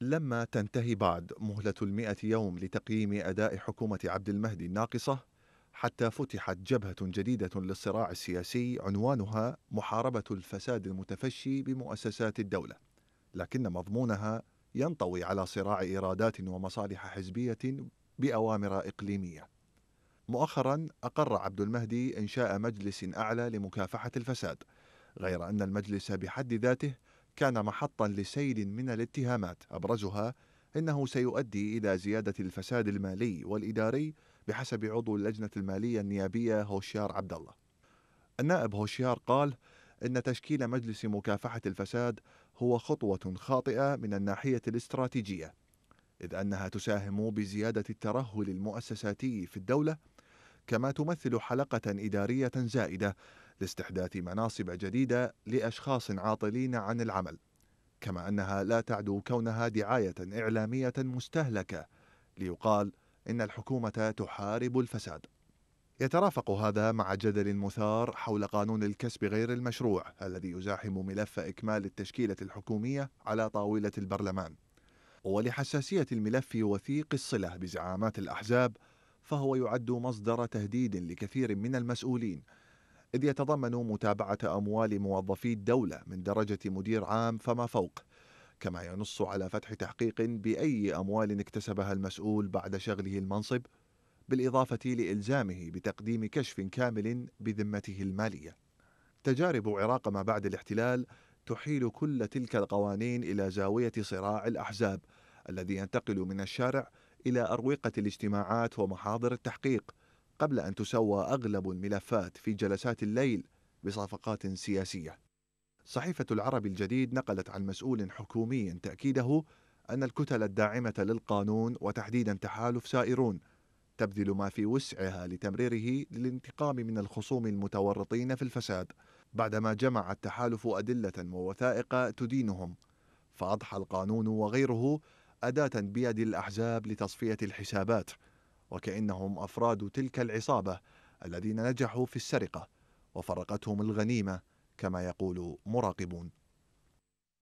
لما تنتهي بعد مهلة المئة يوم لتقييم أداء حكومة عبد المهدي الناقصة حتى فتحت جبهة جديدة للصراع السياسي عنوانها محاربة الفساد المتفشي بمؤسسات الدولة لكن مضمونها ينطوي على صراع إيرادات ومصالح حزبية بأوامر إقليمية مؤخرا أقر عبد المهدي إنشاء مجلس أعلى لمكافحة الفساد غير أن المجلس بحد ذاته كان محطا لسيل من الاتهامات ابرزها انه سيؤدي الى زياده الفساد المالي والاداري بحسب عضو اللجنه الماليه النيابيه هوشيار عبد الله. النائب هوشيار قال ان تشكيل مجلس مكافحه الفساد هو خطوه خاطئه من الناحيه الاستراتيجيه اذ انها تساهم بزياده الترهل المؤسساتي في الدوله كما تمثل حلقة إدارية زائدة لاستحداث مناصب جديدة لأشخاص عاطلين عن العمل كما أنها لا تعدو كونها دعاية إعلامية مستهلكة ليقال إن الحكومة تحارب الفساد يترافق هذا مع جدل مثار حول قانون الكسب غير المشروع الذي يزاحم ملف إكمال التشكيلة الحكومية على طاولة البرلمان ولحساسية الملف وثيق الصلة بزعامات الأحزاب فهو يعد مصدر تهديد لكثير من المسؤولين إذ يتضمن متابعة أموال موظفي الدولة من درجة مدير عام فما فوق كما ينص على فتح تحقيق بأي أموال اكتسبها المسؤول بعد شغله المنصب بالإضافة لإلزامه بتقديم كشف كامل بذمته المالية تجارب عراق ما بعد الاحتلال تحيل كل تلك القوانين إلى زاوية صراع الأحزاب الذي ينتقل من الشارع إلى أروقة الاجتماعات ومحاضر التحقيق قبل أن تسوى أغلب الملفات في جلسات الليل بصفقات سياسية. صحيفة العرب الجديد نقلت عن مسؤول حكومي تأكيده أن الكتل الداعمة للقانون وتحديدا تحالف سائرون تبذل ما في وسعها لتمريره للانتقام من الخصوم المتورطين في الفساد بعدما جمع التحالف أدلة ووثائق تدينهم فأضحى القانون وغيره أداة بيد الأحزاب لتصفية الحسابات وكأنهم أفراد تلك العصابة الذين نجحوا في السرقة وفرقتهم الغنيمة كما يقول مراقبون